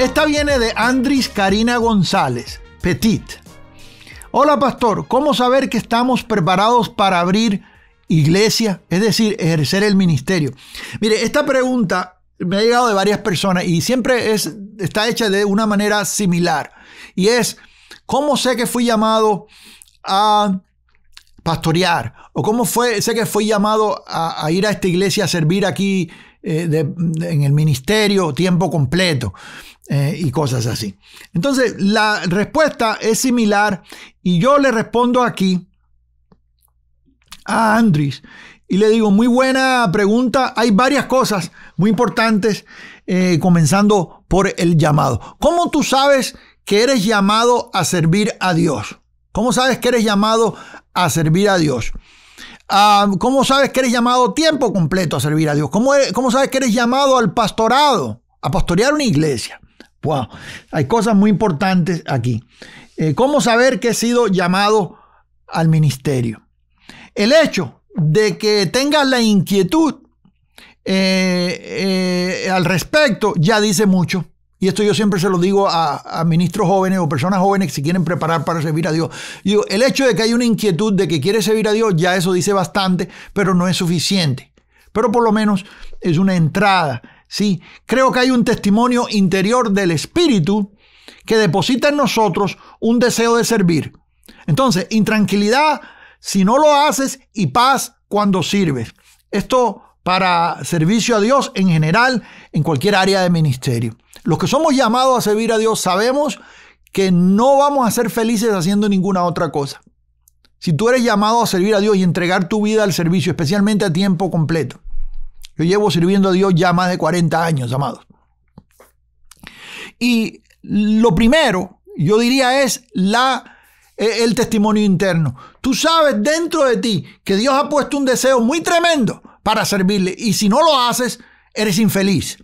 Esta viene de Andris Karina González, Petit. Hola pastor, ¿cómo saber que estamos preparados para abrir iglesia? Es decir, ejercer el ministerio. Mire, esta pregunta me ha llegado de varias personas y siempre es, está hecha de una manera similar. Y es, ¿cómo sé que fui llamado a pastorear? ¿O cómo fue, sé que fui llamado a, ir a esta iglesia a servir aquí eh, en el ministerio tiempo completo? Eh, y cosas así. Entonces, la respuesta es similar y yo le respondo aquí a Andris y le digo, muy buena pregunta, hay varias cosas muy importantes, eh, comenzando por el llamado. ¿Cómo tú sabes que eres llamado a servir a Dios? ¿Cómo sabes que eres llamado a servir a Dios? Ah, ¿Cómo sabes que eres llamado tiempo completo a servir a Dios? ¿Cómo sabes que eres llamado al pastorado, a pastorear una iglesia? Wow, hay cosas muy importantes aquí. Eh, ¿Cómo saber que he sido llamado al ministerio? El hecho de que tengas la inquietud eh, eh, al respecto ya dice mucho. Y esto yo siempre se lo digo a, ministros jóvenes o personas jóvenes que se quieren preparar para servir a Dios. el hecho de que hay una inquietud de que quiere servir a Dios, ya eso dice bastante, pero no es suficiente. Pero por lo menos es una entrada Sí, creo que hay un testimonio interior del Espíritu que deposita en nosotros un deseo de servir. Entonces, intranquilidad si no lo haces y paz cuando sirves. Esto para servicio a Dios en general, en cualquier área de ministerio. Los que somos llamados a servir a Dios sabemos que no vamos a ser felices haciendo ninguna otra cosa. Si tú eres llamado a servir a Dios y entregar tu vida al servicio, especialmente a tiempo completo, yo llevo sirviendo a Dios ya más de 40 años, amados. Y lo primero, yo diría, es la, e, el testimonio interno. Tú sabes dentro de ti que Dios ha puesto un deseo muy tremendo para servirle. Y si no lo haces, eres infeliz.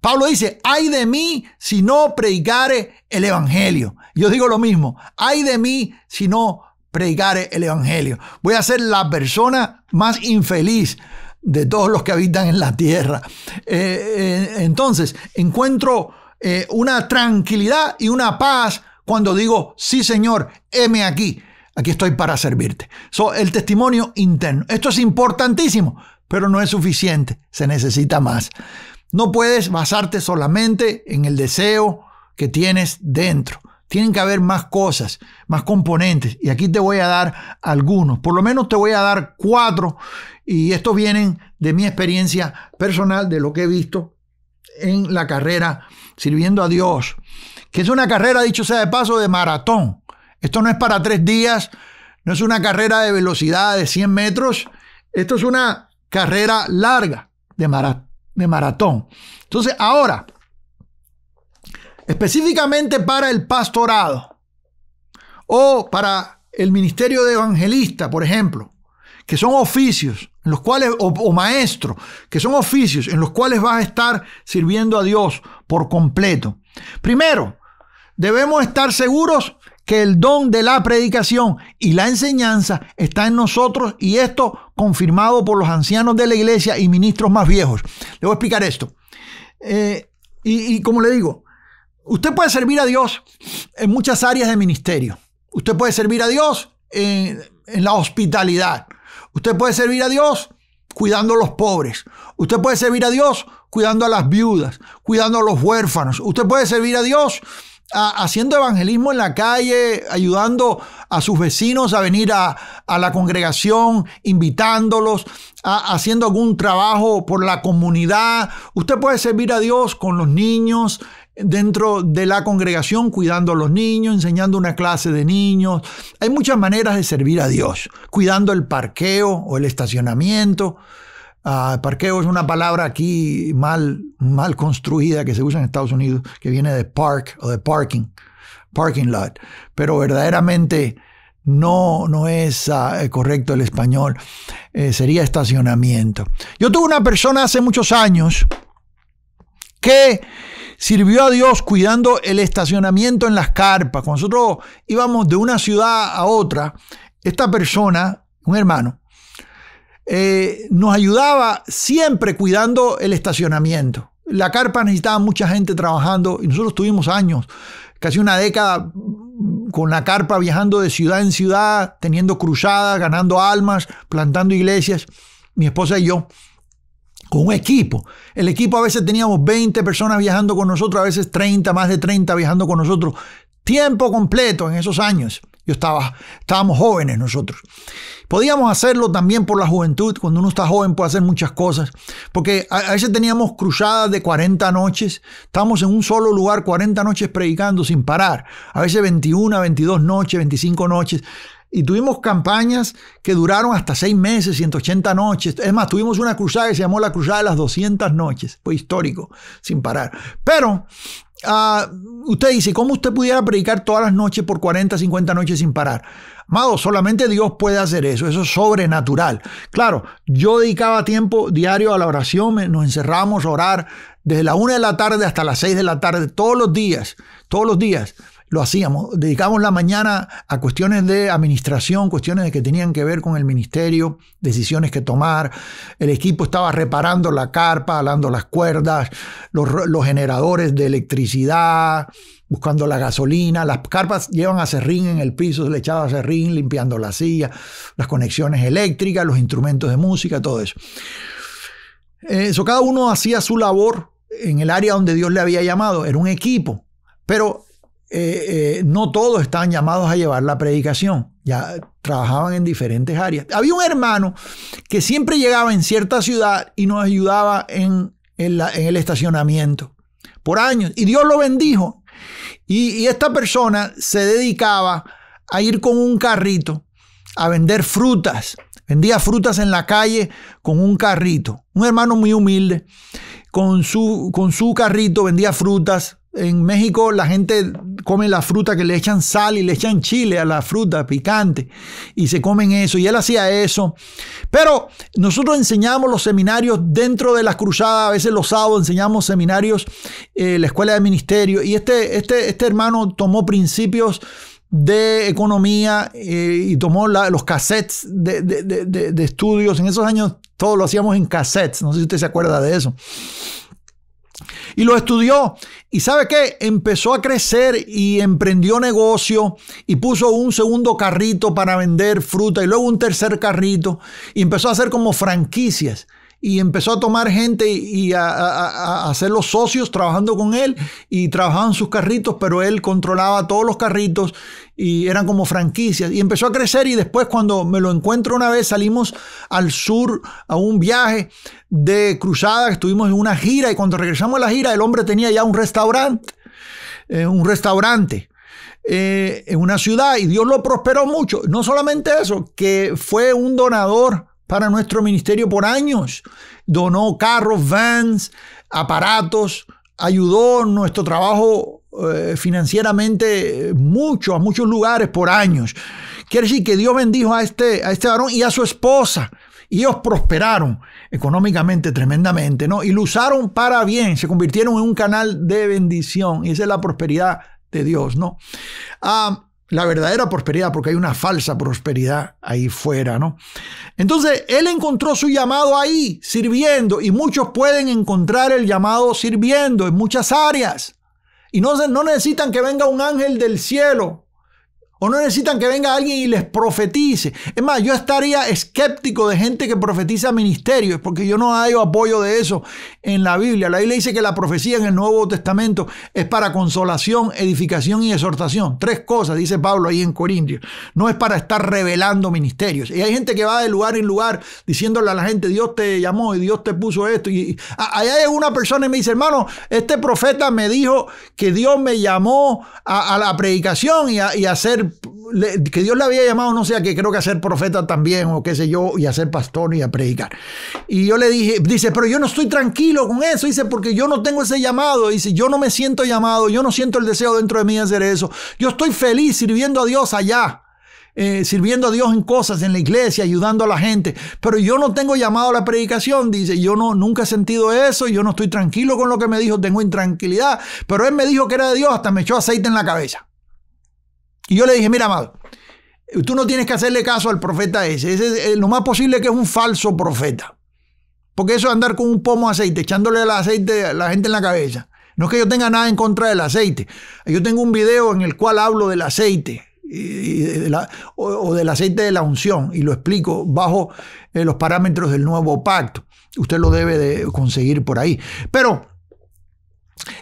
Pablo dice, ay de mí si no predicare el Evangelio. Yo digo lo mismo, ay de mí si no predicare el Evangelio. Voy a ser la persona más infeliz de todos los que habitan en la tierra. Eh, eh, entonces, encuentro eh, una tranquilidad y una paz cuando digo, sí Señor, heme aquí, aquí estoy para servirte. So, el testimonio interno. Esto es importantísimo, pero no es suficiente, se necesita más. No puedes basarte solamente en el deseo que tienes dentro. Tienen que haber más cosas, más componentes. Y aquí te voy a dar algunos. Por lo menos te voy a dar cuatro. Y estos vienen de mi experiencia personal, de lo que he visto en la carrera sirviendo a Dios. Que es una carrera, dicho sea de paso, de maratón. Esto no es para tres días, no es una carrera de velocidad de 100 metros. Esto es una carrera larga de, maratón. Entonces, ahora, específicamente para el pastorado o para el ministerio de evangelista, por ejemplo, que son oficios en los cuales, o, maestro que son oficios en los cuales vas a estar sirviendo a Dios por completo. Primero, debemos estar seguros que el don de la predicación y la enseñanza está en nosotros y esto confirmado por los ancianos de la iglesia y ministros más viejos. Le voy a explicar esto. Eh, y como le digo, Usted puede servir a Dios en muchas áreas de ministerio. Usted puede servir a Dios en, la hospitalidad. Usted puede servir a Dios cuidando a los pobres. Usted puede servir a Dios cuidando a las viudas, cuidando a los huérfanos. Usted puede servir a Dios haciendo evangelismo en la calle, ayudando a sus vecinos a venir a, la congregación, invitándolos, haciendo algún trabajo por la comunidad. Usted puede servir a Dios con los niños, dentro de la congregación cuidando a los niños, enseñando una clase de niños. Hay muchas maneras de servir a Dios, cuidando el parqueo o el estacionamiento. Ah, parqueo es una palabra aquí mal, mal construida que se usa en Estados Unidos, que viene de park o de parking, parking lot, pero verdaderamente no, no es ah, correcto el español, eh, sería estacionamiento. Yo tuve una persona hace muchos años que sirvió a Dios cuidando el estacionamiento en las carpas. Cuando nosotros íbamos de una ciudad a otra, esta persona, un hermano, eh, nos ayudaba siempre cuidando el estacionamiento. La carpa necesitaba mucha gente trabajando y nosotros tuvimos años, casi una década con la carpa viajando de ciudad en ciudad, teniendo cruzadas, ganando almas, plantando iglesias, mi esposa y yo con un equipo. El equipo a veces teníamos 20 personas viajando con nosotros, a veces 30, más de 30 viajando con nosotros. Tiempo completo en esos años. Yo estaba, estábamos jóvenes nosotros. Podíamos hacerlo también por la juventud. Cuando uno está joven puede hacer muchas cosas. Porque a veces teníamos cruzadas de 40 noches. Estábamos en un solo lugar 40 noches predicando sin parar. A veces 21, 22 noches, 25 noches. Y tuvimos campañas que duraron hasta seis meses, 180 noches. Es más, tuvimos una cruzada que se llamó la Cruzada de las 200 Noches. Fue histórico, sin parar. Pero ah, usted dice, ¿cómo usted pudiera predicar todas las noches por 40, 50 noches sin parar? Amado, solamente Dios puede hacer eso, eso es sobrenatural. Claro, yo dedicaba tiempo diario a la oración, nos encerramos a orar desde la 1 de la tarde hasta las 6 de la tarde, todos los días, todos los días lo hacíamos. Dedicábamos la mañana a cuestiones de administración, cuestiones que tenían que ver con el ministerio, decisiones que tomar. El equipo estaba reparando la carpa, alando las cuerdas, los, generadores de electricidad, buscando la gasolina. Las carpas llevan a serrín en el piso, se le echaba serrín, limpiando la silla, las conexiones eléctricas, los instrumentos de música, todo eso. Eh, eso cada uno hacía su labor en el área donde Dios le había llamado. Era un equipo. Pero eh, eh, no todos estaban llamados a llevar la predicación. Ya trabajaban en diferentes áreas. Había un hermano que siempre llegaba en cierta ciudad y nos ayudaba en, el estacionamiento por años. Y Dios lo bendijo. Y, esta persona se dedicaba a ir con un carrito a vender frutas. Vendía frutas en la calle con un carrito. Un hermano muy humilde. con su, carrito vendía frutas en México la gente come la fruta que le echan sal y le echan chile a la fruta picante y se comen eso y él hacía eso. Pero nosotros enseñamos los seminarios dentro de las cruzadas, a veces los sábados enseñamos seminarios, en eh, la escuela de ministerio y este, este, este hermano tomó principios de economía eh, y tomó los cassettes de, estudios. En esos años todos lo hacíamos en cassettes, no sé si usted se acuerda de eso. Y lo estudió. ¿Y sabe qué? Empezó a crecer y emprendió negocio y puso un segundo carrito para vender fruta y luego un tercer carrito y empezó a hacer como franquicias y empezó a tomar gente y, a, hacer los socios trabajando con él y trabajaban sus carritos, pero él controlaba todos los carritos y eran como franquicias. Y empezó a crecer y después cuando me lo encuentro una vez salimos al sur a un viaje de cruzada, estuvimos en una gira y cuando regresamos a la gira el hombre tenía ya un restaurante, eh, un restaurante. Eh, en una ciudad y Dios lo prosperó mucho. No solamente eso, que fue un donador para nuestro ministerio por años. Donó carros, vans, aparatos, ayudó nuestro trabajo eh, financieramente eh, mucho, a muchos lugares por años. Quiere decir que Dios bendijo a este, a este varón y a su esposa. Y ellos prosperaron económicamente tremendamente, ¿no? Y lo usaron para bien, se convirtieron en un canal de bendición. Y esa es la prosperidad de Dios, ¿no? Ah, la verdadera prosperidad, porque hay una falsa prosperidad ahí fuera, ¿no? Entonces, él encontró su llamado ahí, sirviendo, y muchos pueden encontrar el llamado sirviendo en muchas áreas. Y no, no necesitan que venga un ángel del cielo o no necesitan que venga alguien y les profetice. Es más, yo estaría escéptico de gente que profetiza ministerios, porque yo no hallo apoyo de eso en la Biblia. La Biblia dice que la profecía en el Nuevo Testamento es para consolación, edificación y exhortación. Tres cosas, dice Pablo ahí en Corintios. No es para estar revelando ministerios. Y hay gente que va de lugar en lugar diciéndole a la gente, Dios te llamó y Dios te puso esto. Y, hay una persona y me dice, hermano, este profeta me dijo que Dios me llamó a, la predicación y a, y que Dios le había llamado, no sé que creo que a ser profeta también, o qué sé yo, y a ser pastor y a predicar. Y yo le dije, dice, pero yo no estoy tranquilo con eso, dice, porque yo no tengo ese llamado, dice, yo no me siento llamado, yo no siento el deseo dentro de mí de hacer eso, yo estoy feliz sirviendo a Dios allá. Eh, sirviendo a Dios en cosas, en la iglesia, ayudando a la gente. Pero yo no tengo llamado a la predicación, dice, yo no, nunca he sentido eso, yo no estoy tranquilo con lo que me dijo, tengo intranquilidad. Pero él me dijo que era de Dios, hasta me echó aceite en la cabeza. Y yo le dije, mira, amado, tú no tienes que hacerle caso al profeta ese. es eh, lo más posible que es un falso profeta. Porque eso es andar con un pomo aceite, echándole el aceite a la gente en la cabeza. No es que yo tenga nada en contra del aceite. Yo tengo un video en el cual hablo del aceite o, del aceite de la unción y lo explico bajo eh, los parámetros del nuevo pacto. Usted lo debe de conseguir por ahí. Pero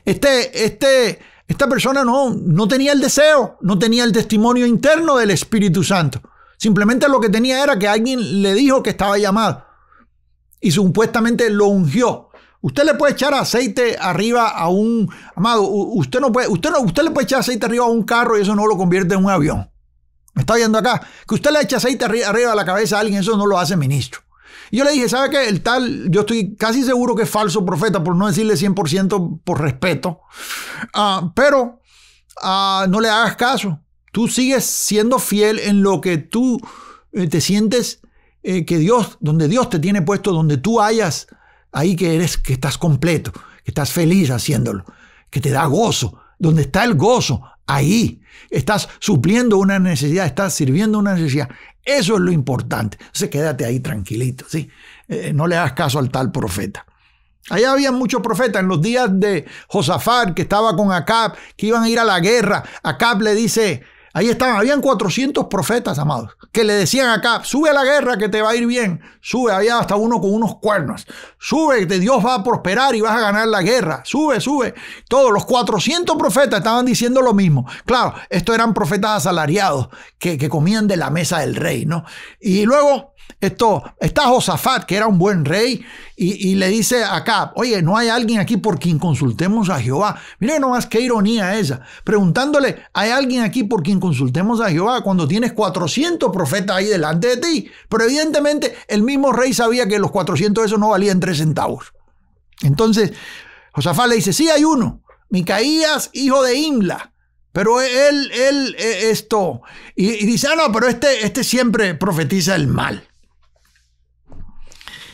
este, este, esta persona no, no tenía el deseo, no tenía el testimonio interno del Espíritu Santo. Simplemente lo que tenía era que alguien le dijo que estaba llamado y supuestamente lo ungió. Usted le puede echar aceite arriba a un, amado, usted no puede, usted usted le puede echar aceite arriba a un carro y eso no lo convierte en un avión. ¿Me está viendo acá? Que usted le eche aceite arriba a la cabeza a alguien, eso no lo hace ministro yo le dije, ¿sabe qué? El tal, yo estoy casi seguro que es falso profeta, por no decirle 100% por respeto, ah, pero ah, no le hagas caso. Tú sigues siendo fiel en lo que tú eh, te sientes eh, que Dios, donde Dios te tiene puesto, donde tú hayas, ahí que eres, que estás completo, que estás feliz haciéndolo, que te da gozo. Donde está el gozo, ahí. Estás supliendo una necesidad, estás sirviendo una necesidad. Eso es lo importante. Entonces quédate ahí tranquilito, ¿sí? Eh, no le hagas caso al tal profeta. Allá había muchos profetas en los días de Josafat, que estaba con Acab, que iban a ir a la guerra. Acab le dice, Ahí estaban, habían 400 profetas, amados, que le decían acá, sube a la guerra que te va a ir bien, sube, había hasta uno con unos cuernos, sube, que Dios va a prosperar y vas a ganar la guerra, sube, sube. Todos los 400 profetas estaban diciendo lo mismo. Claro, estos eran profetas asalariados que, que comían de la mesa del rey, ¿no? Y luego esto, está Josafat, que era un buen rey, y, le dice acá, oye, no hay alguien aquí por quien consultemos a Jehová. Mire nomás qué ironía esa. Preguntándole, ¿hay alguien aquí por quien consultemos a Jehová cuando tienes 400 profetas ahí delante de ti? Pero evidentemente el mismo rey sabía que los 400 de esos no valían tres centavos. Entonces, Josafat le dice, sí hay uno, Micaías, hijo de Imla. Pero él, él, eh, esto. Y, dice, ah, no, pero este, este siempre profetiza el mal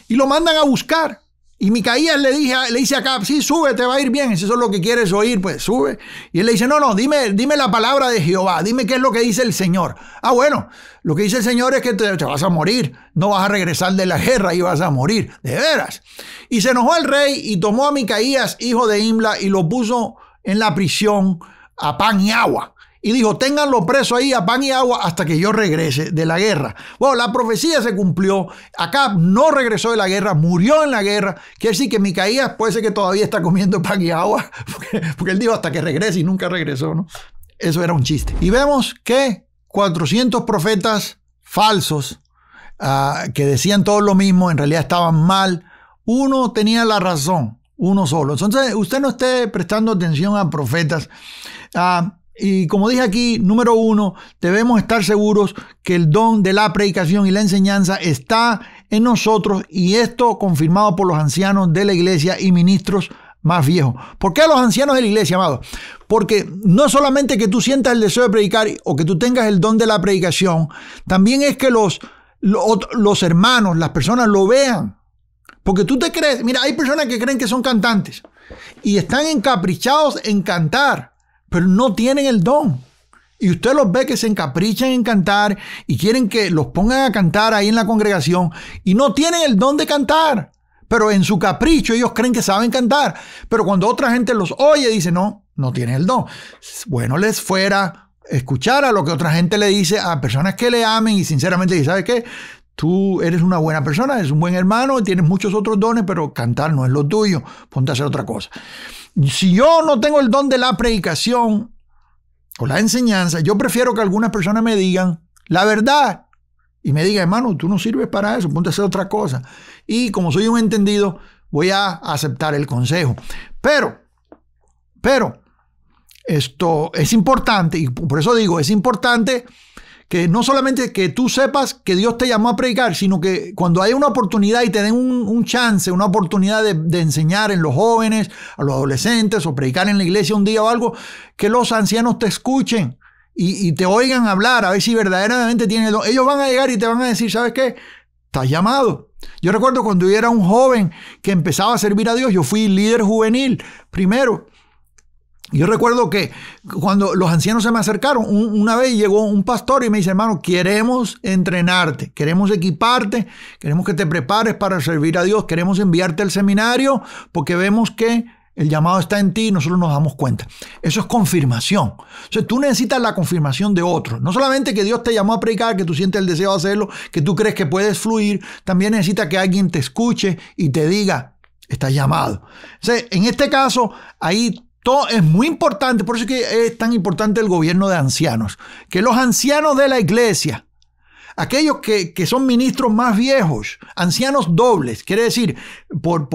y lo mandan a buscar. Y Micaías le, dije, le dice acá, sí, sube, te va a ir bien. Si eso es lo que quieres oír, pues sube. Y él le dice, no, no, dime, dime la palabra de Jehová, dime qué es lo que dice el Señor. Ah, bueno, lo que dice el Señor es que te, te vas a morir, no vas a regresar de la guerra y vas a morir, de veras. Y se enojó el rey y tomó a Micaías, hijo de Imla, y lo puso en la prisión a pan y agua y dijo, ténganlo preso ahí a pan y agua hasta que yo regrese de la guerra. Bueno, la profecía se cumplió, acá no regresó de la guerra, murió en la guerra, quiere decir que Micaías puede ser que todavía está comiendo pan y agua, porque, él dijo hasta que regrese y nunca regresó, ¿no? Eso era un chiste. Y vemos que 400 profetas falsos ah, que decían todo lo mismo, en realidad estaban mal. Uno tenía la razón, uno solo. Entonces, usted no esté prestando atención a profetas. Ah, y como dije aquí, número uno, debemos estar seguros que el don de la predicación y la enseñanza está en nosotros y esto confirmado por los ancianos de la iglesia y ministros más viejos. ¿Por qué los ancianos de la iglesia, amado? Porque no solamente que tú sientas el deseo de predicar o que tú tengas el don de la predicación, también es que los, los hermanos, las personas lo vean. Porque tú te crees, mira, hay personas que creen que son cantantes y están encaprichados en cantar pero no tienen el don. Y usted los ve que se encaprichan en cantar y quieren que los pongan a cantar ahí en la congregación y no tienen el don de cantar. Pero en su capricho ellos creen que saben cantar. Pero cuando otra gente los oye, dice, no, no tienen el don. Bueno, les fuera escuchar a lo que otra gente le dice a personas que le amen y sinceramente dice, ¿sabe qué? Tú eres una buena persona, eres un buen hermano, tienes muchos otros dones, pero cantar no es lo tuyo. Ponte a hacer otra cosa. Si yo no tengo el don de la predicación o la enseñanza, yo prefiero que algunas personas me digan la verdad y me digan, hermano, tú no sirves para eso, ponte a hacer otra cosa. Y como soy un entendido, voy a aceptar el consejo. Pero, pero, esto es importante, y por eso digo, es importante que no solamente que tú sepas que Dios te llamó a predicar, sino que cuando hay una oportunidad y te den un, chance, una oportunidad de, enseñar en los jóvenes, a los adolescentes o predicar en la iglesia un día o algo, que los ancianos te escuchen y, te oigan hablar, a ver si verdaderamente tienen... Ellos van a llegar y te van a decir, ¿sabes qué? Estás llamado. Yo recuerdo cuando yo era un joven que empezaba a servir a Dios, yo fui líder juvenil primero. Yo recuerdo que cuando los ancianos se me acercaron, una vez llegó un pastor y me dice, hermano, queremos entrenarte, queremos equiparte, queremos que te prepares para servir a Dios, queremos enviarte al seminario porque vemos que el llamado está en ti y nosotros nos damos cuenta. Eso es confirmación. O tú necesitas la confirmación de otro. No solamente que Dios te llamó a predicar, que tú sientes el deseo de hacerlo, que tú crees que puedes fluir, también necesita que alguien te escuche y te diga, estás llamado. O en este caso, ahí es muy importante, por eso es que es tan importante el gobierno de ancianos, que los ancianos de la iglesia, aquellos que, son ministros más viejos, ancianos dobles, quiere decir, por,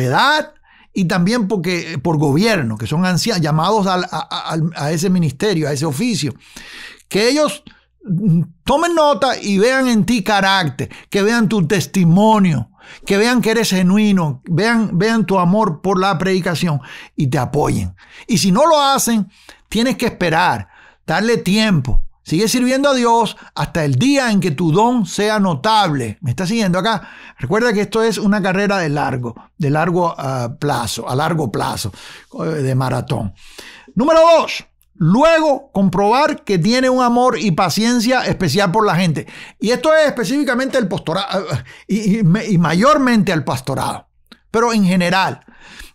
edad y también porque, por gobierno, que son ancianos, llamados a ese ministerio, a ese oficio, que ellos mm, tomen nota y vean en ti carácter, que vean tu testimonio, que vean que eres genuino, vean, vean tu amor por la predicación y te apoyen. Y si no lo hacen, tienes que esperar, darle tiempo. Sigue sirviendo a Dios hasta el día en que tu don sea notable. ¿Me está siguiendo acá? Recuerda que esto es una carrera de largo, de largo ah, plazo, a largo plazo, eh, de maratón. Número dos, Luego, comprobar que tiene un amor y paciencia especial por la gente. Y esto es específicamente el pastorado, eh, y, mayormente al pastorado, pero en general.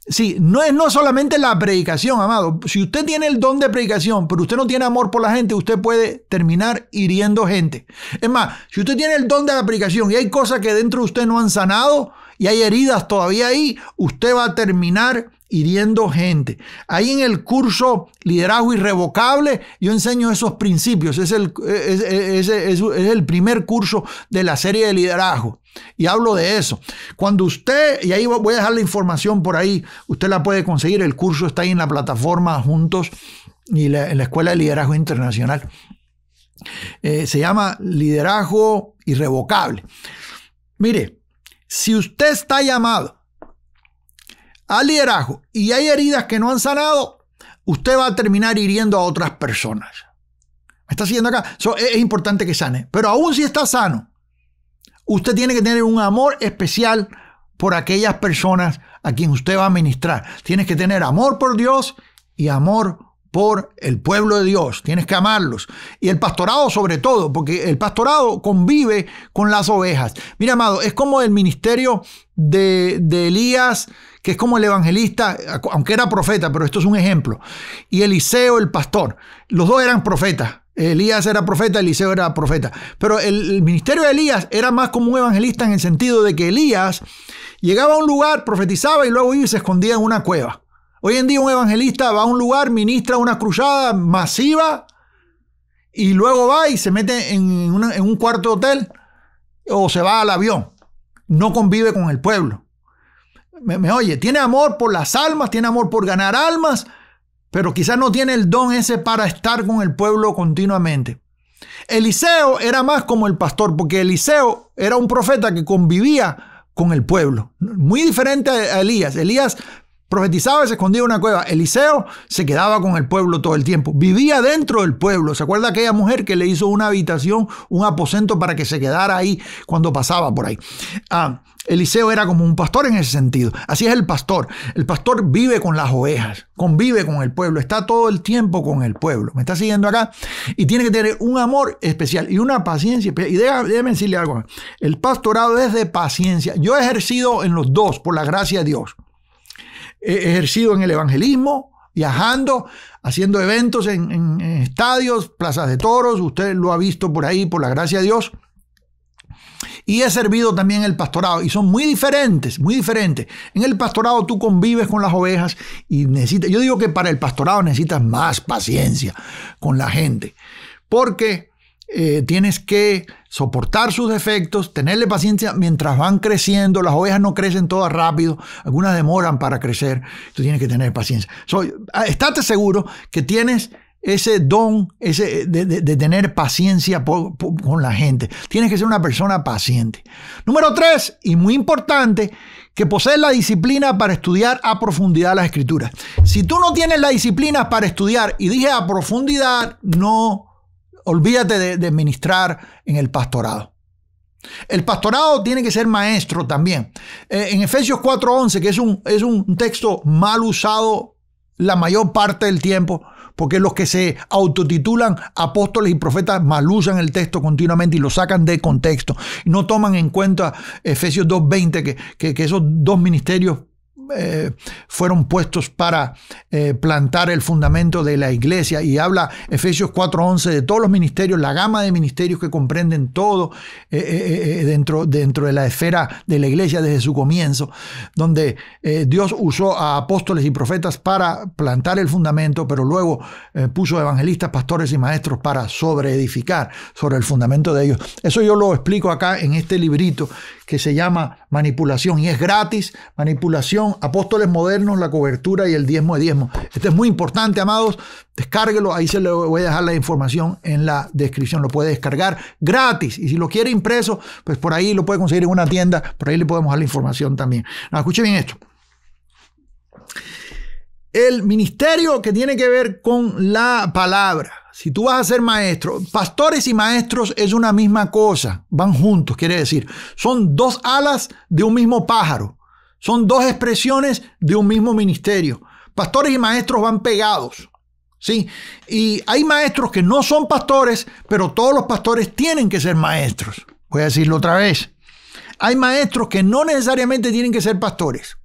Sí, no es no solamente la predicación, amado. Si usted tiene el don de predicación, pero usted no tiene amor por la gente, usted puede terminar hiriendo gente. Es más, si usted tiene el don de la predicación y hay cosas que dentro de usted no han sanado y hay heridas todavía ahí, usted va a terminar hiriendo gente. Ahí en el curso Liderazgo Irrevocable yo enseño esos principios. Es el, es, el primer curso de la serie de liderazgo. Y hablo de eso. Cuando usted, y ahí voy a dejar la información por ahí, usted la puede conseguir. El curso está ahí en la plataforma Juntos y en la Escuela de Liderazgo Internacional. Eh, se llama Liderazgo Irrevocable. Mire, si usted está llamado al liderazgo y hay heridas que no han sanado, usted va a terminar hiriendo a otras personas. ¿Me está siguiendo acá? es, importante que sane. Pero aún si está sano, usted tiene que tener un amor especial por aquellas personas a quien usted va a ministrar. Tienes que tener amor por Dios y amor por el pueblo de Dios. Tienes que amarlos. Y el pastorado sobre todo, porque el pastorado convive con las ovejas. Mira, amado, es como el ministerio de, de Elías que es como el evangelista, aunque era profeta, pero esto es un ejemplo, y Eliseo el pastor. Los dos eran profetas. Elías era profeta, Eliseo era profeta. Pero el, ministerio de Elías era más como un evangelista en el sentido de que Elías llegaba a un lugar, profetizaba y luego iba y se escondía en una cueva. Hoy en día un evangelista va a un lugar, ministra una cruzada masiva y luego va y se mete en, en, un cuarto de hotel o se va al avión. No convive con el pueblo me, oye, tiene amor por las almas, tiene amor por ganar almas, pero quizás no tiene el don ese para estar con el pueblo continuamente. Eliseo era más como el pastor, porque Eliseo era un profeta que convivía con el pueblo, muy diferente a Elías. Elías Profetizaba y se escondía en una cueva. Eliseo se quedaba con el pueblo todo el tiempo. Vivía dentro del pueblo. ¿Se acuerda aquella mujer que le hizo una habitación, un aposento para que se quedara ahí cuando pasaba por ahí? Ah, Eliseo era como un pastor en ese sentido. Así es el pastor. El pastor vive con las ovejas, convive con el pueblo, está todo el tiempo con el pueblo. Me está siguiendo acá. Y tiene que tener un amor especial y una paciencia. Y déjame decirle algo. El pastorado es de paciencia. Yo he ejercido en los dos, por la gracia de Dios. He eh, ejercido en el evangelismo, viajando, haciendo eventos en, estadios, plazas de toros, usted lo ha visto por ahí, por la gracia de Dios. Y he servido también el pastorado. Y son muy diferentes, muy diferentes. En el pastorado tú convives con las ovejas y necesitas, yo digo que para el pastorado necesitas más paciencia con la gente. Porque eh, tienes que soportar sus defectos, tenerle paciencia mientras van creciendo. Las ovejas no crecen todas rápido, algunas demoran para crecer. Tú tienes que tener paciencia. soy ah, estate seguro que tienes ese don ese de, tener paciencia con la gente. Tienes que ser una persona paciente. Número tres, y muy importante, que posees la disciplina para estudiar a profundidad las escrituras. Si tú no tienes la disciplina para estudiar, y dije a profundidad, no Olvídate de, ministrar en el pastorado. El pastorado tiene que ser maestro también. Eh, en Efesios 4:11, que es un, es un texto mal usado la mayor parte del tiempo, porque los que se autotitulan apóstoles y profetas mal usan el texto continuamente y lo sacan de contexto. No toman en cuenta Efesios 2.20, que, que, esos dos ministerios eh, fueron puestos para eh, plantar el fundamento de la iglesia. Y habla Efesios 4:11 de todos los ministerios, la gama de ministerios que comprenden todo eh, dentro, dentro de la esfera de la iglesia desde su comienzo, donde Dios usó a apóstoles y profetas para plantar el fundamento, pero luego puso evangelistas, pastores y maestros para sobreedificar sobre el fundamento de ellos. Eso yo lo explico acá en este librito que se llama Manipulación y es gratis, manipulación Apóstoles Modernos, la cobertura y el diezmo de diezmo. Este es muy importante, amados. Descárguelo, ahí se le voy a dejar la información en la descripción. Lo puede descargar gratis. Y si lo quiere impreso, pues por ahí lo puede conseguir en una tienda. Por ahí le podemos dar la información también. Escuchen escuche bien esto. El ministerio que tiene que ver con la palabra. Si tú vas a ser maestro, pastores y maestros es una misma cosa, van juntos, quiere decir, son dos alas de un mismo pájaro. Son dos expresiones de un mismo ministerio. Pastores y maestros van pegados. ¿sí? Y hay maestros que no son pastores, pero todos los pastores tienen que ser maestros. Voy a decirlo otra vez. Hay maestros que no necesariamente tienen que ser pastores,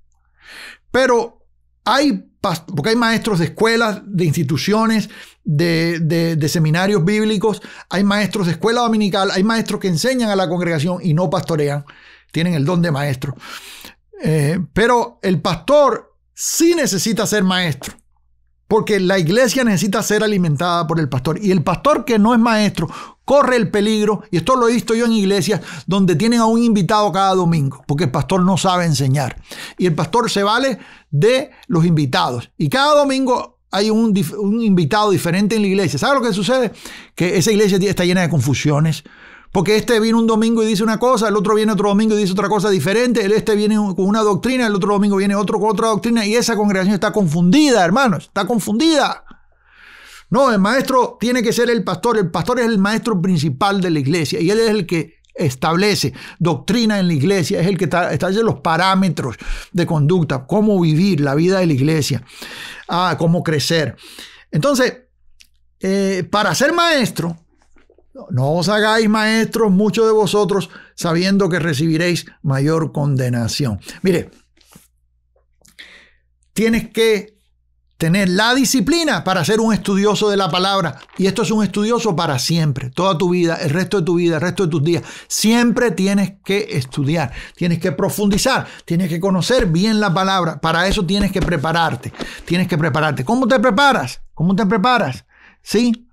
pero hay, porque hay maestros de escuelas, de instituciones, de, de seminarios bíblicos, hay maestros de escuela dominical, hay maestros que enseñan a la congregación y no pastorean, tienen el don de maestro. Eh, pero el pastor sí necesita ser maestro, porque la iglesia necesita ser alimentada por el pastor. Y el pastor que no es maestro corre el peligro, y esto lo he visto yo en iglesias donde tienen a un invitado cada domingo, porque el pastor no sabe enseñar. Y el pastor se vale de los invitados. Y cada domingo hay un, un invitado diferente en la iglesia. ¿Sabe lo que sucede? Que esa iglesia está llena de confusiones, porque este viene un domingo y dice una cosa, el otro viene otro domingo y dice otra cosa diferente, el este viene con una doctrina, el otro domingo viene otro con otra doctrina y esa congregación está confundida, hermanos, está confundida. No, el maestro tiene que ser el pastor, el pastor es el maestro principal de la iglesia y él es el que establece doctrina en la iglesia, es el que establece los parámetros de conducta, cómo vivir la vida de la iglesia, ah, cómo crecer. Entonces, eh, para ser maestro, no os hagáis maestros muchos de vosotros, sabiendo que recibiréis mayor condenación. Mire, tienes que tener la disciplina para ser un estudioso de la palabra. Y esto es un estudioso para siempre, toda tu vida, el resto de tu vida, el resto de tus días. Siempre tienes que estudiar, tienes que profundizar, tienes que conocer bien la palabra. Para eso tienes que prepararte, tienes que prepararte. ¿Cómo te preparas? ¿Cómo te preparas? ¿Sí?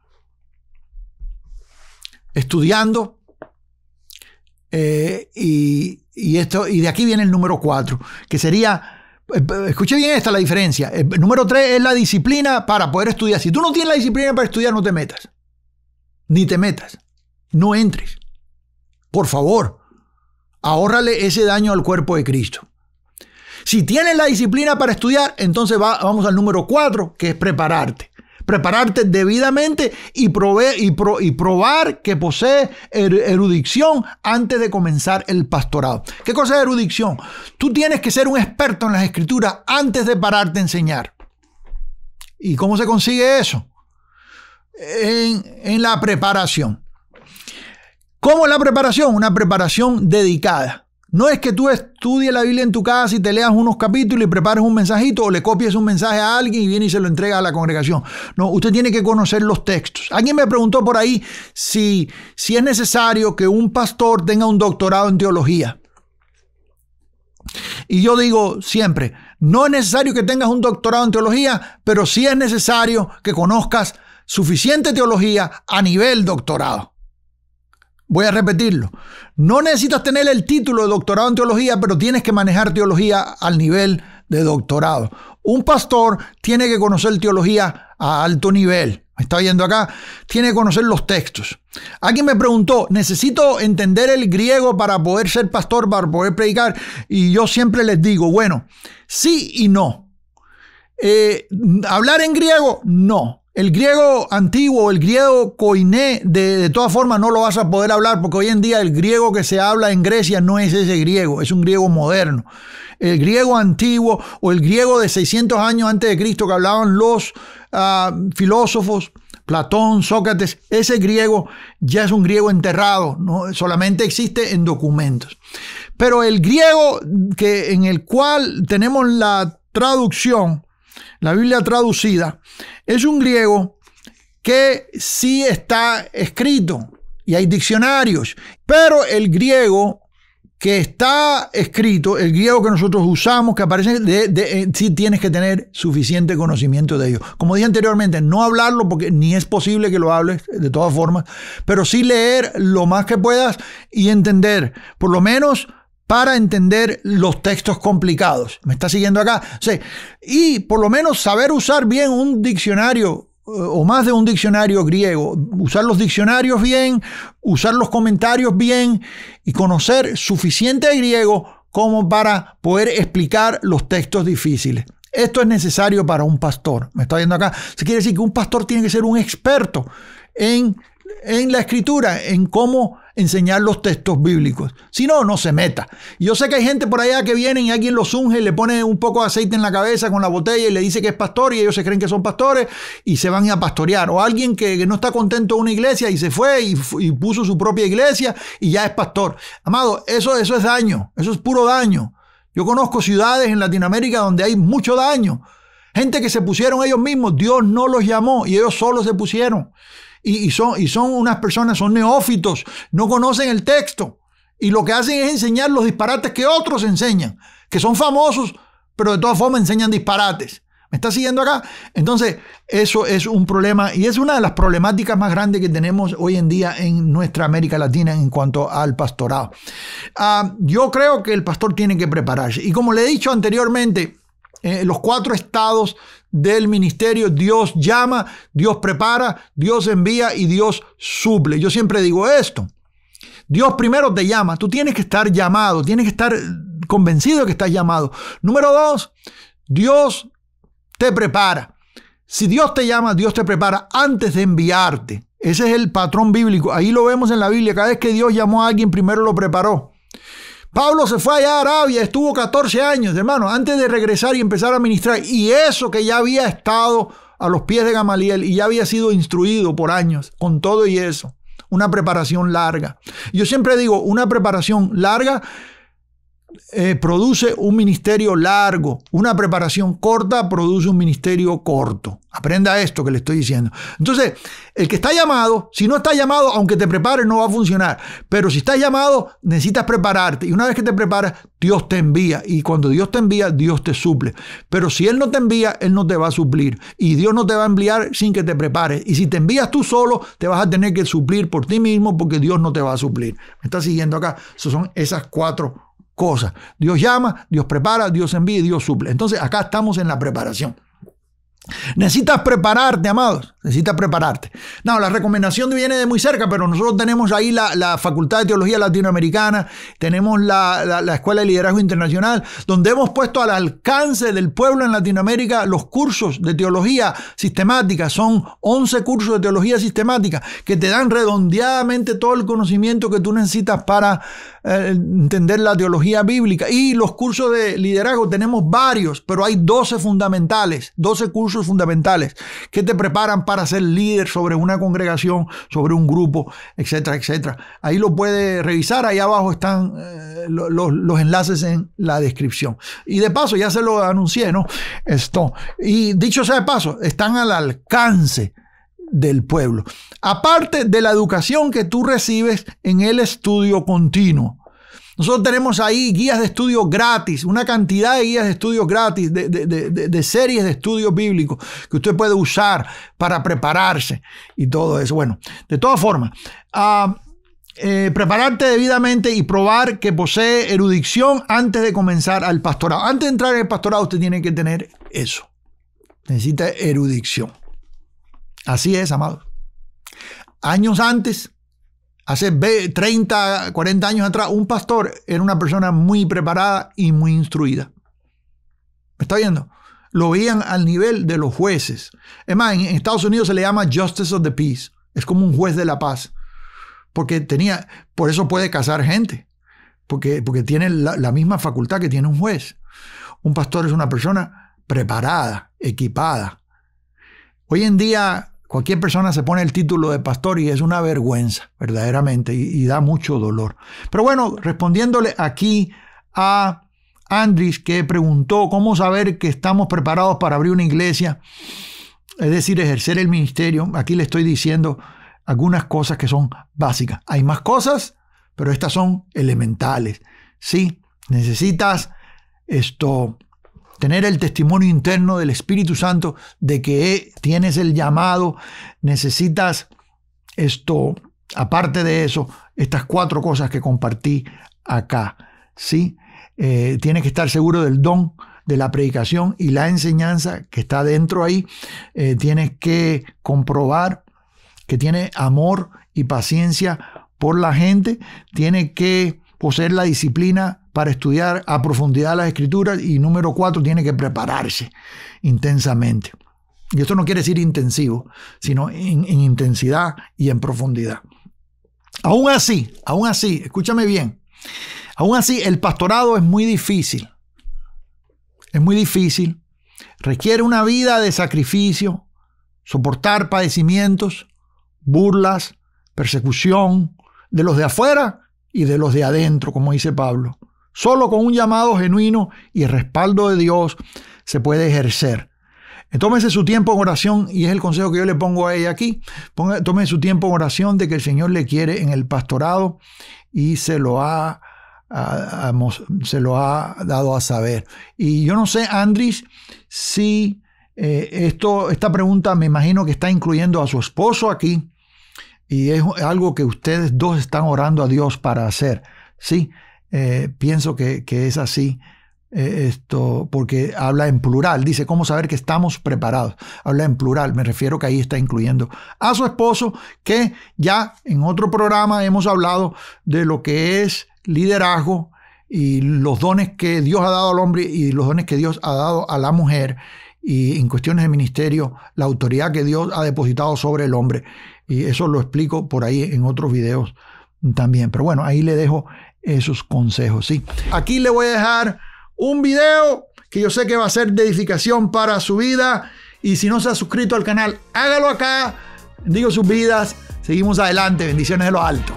estudiando. Eh, y, esto, y de aquí viene el número cuatro, que sería eh, Escuche bien esta la diferencia. El eh, número tres es la disciplina para poder estudiar. Si tú no tienes la disciplina para estudiar, no te metas. Ni te metas. No entres. Por favor, ahórrale ese daño al cuerpo de Cristo. Si tienes la disciplina para estudiar, entonces vamos al número cuatro, que es prepararte prepararte debidamente y, probar que posee er-, erudición antes de comenzar el pastorado. ¿Qué cosa es erudición? Tú tienes que ser un experto en las escrituras antes de pararte a enseñar. ¿Y cómo se consigue eso? En, en la preparación. ¿Cómo es la preparación? Una preparación dedicada. No es que tú estudies la Biblia en tu casa y te leas unos capítulos y prepares un mensajito o le copies un mensaje a alguien y viene y se lo entrega a la congregación. No, usted tiene que conocer los textos. Alguien me preguntó por ahí si, si es necesario que un pastor tenga un doctorado en teología. Y yo digo siempre, no es necesario que tengas un doctorado en teología, pero sí es necesario que conozcas suficiente teología a nivel doctorado. Voy a repetirlo. No necesitas tener el título de doctorado en teología, pero tienes que manejar teología al nivel de doctorado. Un pastor tiene que conocer teología a alto nivel. está viendo acá? Tiene que conocer los textos. Aquí me preguntó, ¿necesito entender el griego para poder ser pastor, para poder predicar? Y yo siempre les digo, bueno, sí y no. Eh, ¿Hablar en griego? No. El griego antiguo, el griego coiné, de, todas formas no lo vas a poder hablar porque hoy en día el griego que se habla en Grecia no es ese griego, es un griego moderno. El griego antiguo o el griego de 600 años antes de Cristo que hablaban los ah, filósofos, Platón, Sócrates, ese griego ya es un griego enterrado, ¿no? solamente existe en documentos. Pero el griego que, en el cual tenemos la traducción, la Biblia traducida, es un griego que sí está escrito y hay diccionarios, pero el griego que está escrito, el griego que nosotros usamos, que aparece, de, eh, sí tienes que tener suficiente conocimiento de ello. Como dije anteriormente, no hablarlo porque ni es posible que lo hables de todas formas, pero sí leer lo más que puedas y entender, por lo menos para entender los textos complicados. ¿Me está siguiendo acá? Sí. Y por lo menos saber usar bien un diccionario eh, o más de un diccionario griego, usar los diccionarios bien, usar los comentarios bien y conocer suficiente griego como para poder explicar los textos difíciles. Esto es necesario para un pastor. Me está viendo acá. Se quiere decir que un pastor tiene que ser un experto en, en la escritura, en cómo enseñar los textos bíblicos. Si no, no se meta. Yo sé que hay gente por allá que viene y alguien los unge, y le pone un poco de aceite en la cabeza con la botella y le dice que es pastor y ellos se creen que son pastores y se van a pastorear. O alguien que, no está contento de una iglesia y se fue y, puso su propia iglesia y ya es pastor. Amado, eso, eso es daño, eso es puro daño. Yo conozco ciudades en Latinoamérica donde hay mucho daño. Gente que se pusieron ellos mismos, Dios no los llamó y ellos solo se pusieron y, son, y son unas personas, son neófitos, no conocen el texto y lo que hacen es enseñar los disparates que otros enseñan, que son famosos, pero de todas formas enseñan disparates. ¿Me está siguiendo acá? Entonces, eso es un problema y es una de las problemáticas más grandes que tenemos hoy en día en nuestra América Latina en cuanto al pastorado. Ah, yo creo que el pastor tiene que prepararse. Y como le he dicho anteriormente, eh, los cuatro estados del ministerio. Dios llama, Dios prepara, Dios envía y Dios suple. Yo siempre digo esto. Dios primero te llama, tú tienes que estar llamado, tienes que estar convencido de que estás llamado. Número dos, Dios te prepara. Si Dios te llama, Dios te prepara antes de enviarte. Ese es el patrón bíblico. Ahí lo vemos en la Biblia. Cada vez que Dios llamó a alguien, primero lo preparó. Pablo se fue allá a Arabia, estuvo 14 años, hermano, antes de regresar y empezar a ministrar. Y eso que ya había estado a los pies de Gamaliel y ya había sido instruido por años, con todo y eso. Una preparación larga. Yo siempre digo, una preparación larga eh, produce un ministerio largo. Una preparación corta produce un ministerio corto. Aprenda esto que le estoy diciendo. Entonces, el que está llamado, si no está llamado, aunque te prepares, no va a funcionar. Pero si estás llamado, necesitas prepararte. Y una vez que te preparas, Dios te envía. Y cuando Dios te envía, Dios te suple. Pero si Él no te envía, Él no te va a suplir. Y Dios no te va a enviar sin que te prepares. Y si te envías tú solo, te vas a tener que suplir por ti mismo porque Dios no te va a suplir. Me está siguiendo acá. son esas cuatro cosas. Dios llama, Dios prepara, Dios envía Dios suple. Entonces acá estamos en la preparación. Necesitas prepararte, amados. Necesitas prepararte. No, la recomendación viene de muy cerca, pero nosotros tenemos ahí la, Facultad de Teología Latinoamericana, tenemos la, la, Escuela de Liderazgo Internacional, donde hemos puesto al alcance del pueblo en Latinoamérica los cursos de teología sistemática. Son 11 cursos de teología sistemática que te dan redondeadamente todo el conocimiento que tú necesitas para eh, entender la teología bíblica. Y los cursos de liderazgo tenemos varios, pero hay 12 fundamentales, 12 cursos fundamentales que te preparan para ser líder sobre una congregación, sobre un grupo, etcétera, etcétera. Ahí lo puede revisar, ahí abajo están eh, los, los, enlaces en la descripción. Y de paso, ya se lo anuncié, ¿no? Esto. Y dicho sea de paso, están al alcance del pueblo. Aparte de la educación que tú recibes en el estudio continuo. Nosotros tenemos ahí guías de estudio gratis, una cantidad de guías de estudio gratis, de, series de estudios bíblicos que usted puede usar para prepararse y todo eso. Bueno, de todas formas, ah, eh, prepararte debidamente y probar que posee erudición antes de comenzar al pastorado. Antes de entrar en el pastorado, usted tiene que tener eso. Necesita erudición. Así es, amado. Años antes, hace 30, 40 años atrás, un pastor era una persona muy preparada y muy instruida. ¿Me está viendo? Lo veían al nivel de los jueces. Es más, en Estados Unidos se le llama Justice of the Peace. Es como un juez de la paz. Porque tenía, por eso puede casar gente. Porque, porque tiene la misma facultad que tiene un juez. Un pastor es una persona preparada, equipada. Hoy en día Cualquier persona se pone el título de pastor y es una vergüenza, verdaderamente, y, da mucho dolor. Pero bueno, respondiéndole aquí a Andris, que preguntó cómo saber que estamos preparados para abrir una iglesia, es decir, ejercer el ministerio, aquí le estoy diciendo algunas cosas que son básicas. Hay más cosas, pero estas son elementales. Sí, necesitas esto tener el testimonio interno del Espíritu Santo de que tienes el llamado, necesitas esto, aparte de eso, estas cuatro cosas que compartí acá, ¿sí? Eh, tienes que estar seguro del don de la predicación y la enseñanza que está dentro ahí. Eh, tienes que comprobar que tiene amor y paciencia por la gente. Tiene que poseer la disciplina para estudiar a profundidad las escrituras y número cuatro, tiene que prepararse intensamente. Y esto no quiere decir intensivo, sino en, intensidad y en profundidad. Aún así, aún así, escúchame bien, aún así el pastorado es muy difícil. Es muy difícil. Requiere una vida de sacrificio, soportar padecimientos, burlas, persecución de los de afuera y de los de adentro, como dice Pablo. Solo con un llamado genuino y respaldo de Dios se puede ejercer. Tómese su tiempo en oración y es el consejo que yo le pongo a ella aquí. tome su tiempo en oración de que el Señor le quiere en el pastorado y se lo ha, se lo ha dado a saber. Y yo no sé, Andris, si eh, esto, esta pregunta me imagino que está incluyendo a su esposo aquí y es algo que ustedes dos están orando a Dios para hacer. Sí, eh, pienso que, es así. Eh, esto, porque habla en plural, dice, ¿cómo saber que estamos preparados? Habla en plural, me refiero que ahí está incluyendo a su esposo, que ya en otro programa hemos hablado de lo que es liderazgo y los dones que Dios ha dado al hombre y los dones que Dios ha dado a la mujer y en cuestiones de ministerio, la autoridad que Dios ha depositado sobre el hombre. Y eso lo explico por ahí en otros videos también. Pero bueno, ahí le dejo esos consejos. ¿sí? Aquí le voy a dejar un video que yo sé que va a ser de edificación para su vida. Y si no se ha suscrito al canal, hágalo acá. Digo sus vidas. Seguimos adelante. Bendiciones de lo alto.